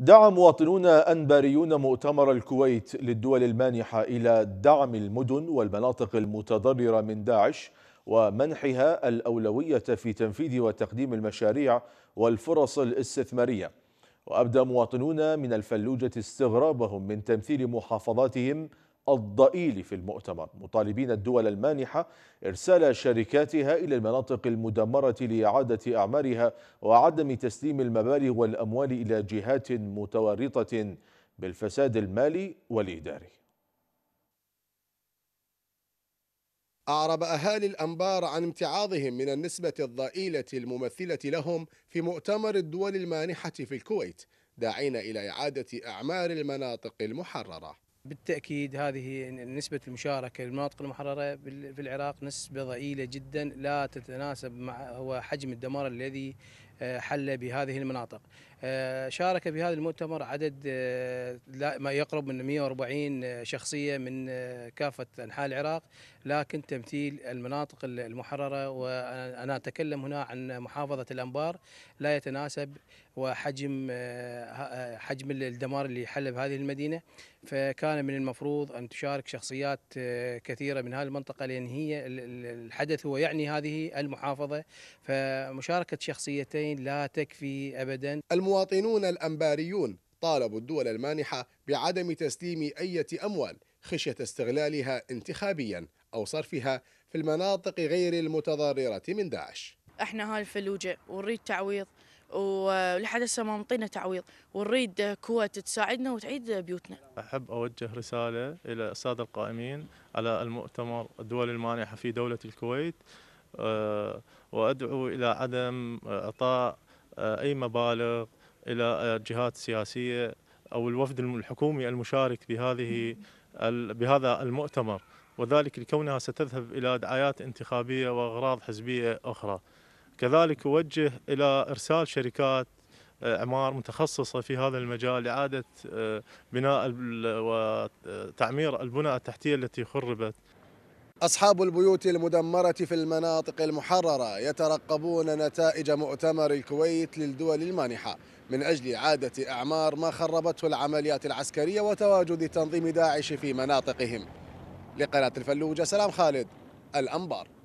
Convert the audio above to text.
دعا مواطنون أنباريون مؤتمر الكويت للدول المانحة إلى دعم المدن والمناطق المتضررة من داعش ومنحها الأولوية في تنفيذ وتقديم المشاريع والفرص الاستثمارية وأبدى مواطنون من الفلوجة استغرابهم من تمثيل محافظاتهم الضئيل في المؤتمر مطالبين الدول المانحة إرسال شركاتها إلى المناطق المدمرة لإعادة أعمارها وعدم تسليم المبالغ والأموال إلى جهات متورطة بالفساد المالي والإداري أعرب أهالي الأنبار عن امتعاضهم من النسبة الضئيلة الممثلة لهم في مؤتمر الدول المانحة في الكويت داعين إلى إعادة أعمار المناطق المحررة بالتاكيد هذه نسبه المشاركه للمناطق المحرره في العراق نسبه ضئيله جدا لا تتناسب مع هو حجم الدمار الذي آه، حل بهذه المناطق آه، شارك بهذا المؤتمر عدد آه، ما يقرب من 140 شخصية من كافة أنحاء العراق لكن تمثيل المناطق المحررة وأنا أتكلم هنا عن محافظة الأنبار لا يتناسب وحجم حجم الدمار اللي حل بهذه المدينة فكان من المفروض أن تشارك شخصيات كثيرة من هذه المنطقة لأن هي الحدث هو يعني هذه المحافظة فمشاركة شخصيتين لا تكفي أبدا المواطنون الأنباريون طالبوا الدول المانحة بعدم تسليم أي أموال خشية استغلالها انتخابيا أو صرفها في المناطق غير المتضررة من داعش احنا هاي الفلوجه ونريد تعويض ولحد هسه ما مطينا تعويض ونريد كويت تساعدنا وتعيد بيوتنا. احب اوجه رساله الى الساده القائمين على المؤتمر الدول المانحه في دوله الكويت أه وادعو الى عدم آه، اعطاء آه، اي مبالغ الى الجهات آه، السياسيه او الوفد الحكومي المشارك بهذه بهذا المؤتمر وذلك لكونها ستذهب الى دعايات انتخابيه واغراض حزبيه اخرى. كذلك اوجه الى ارسال شركات اعمار متخصصه في هذا المجال لاعاده بناء وتعمير البنى التحتيه التي خربت. أصحاب البيوت المدمرة في المناطق المحررة يترقبون نتائج مؤتمر الكويت للدول المانحة من أجل إعادة أعمار ما خربته العمليات العسكرية وتواجد تنظيم داعش في مناطقهم لقناة الفلوجة سلام خالد الأنبار